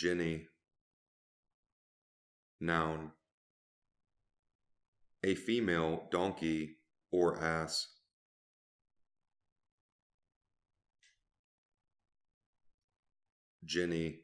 Jenny. Noun. A female donkey or ass. Jenny.